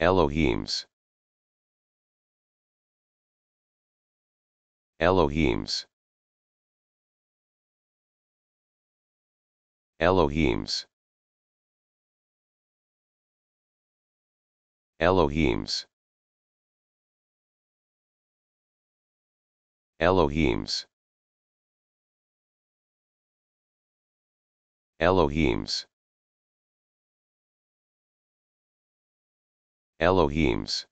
Elohims. Elohims. Elohims. Elohims. Elohims. Elohims. Elohims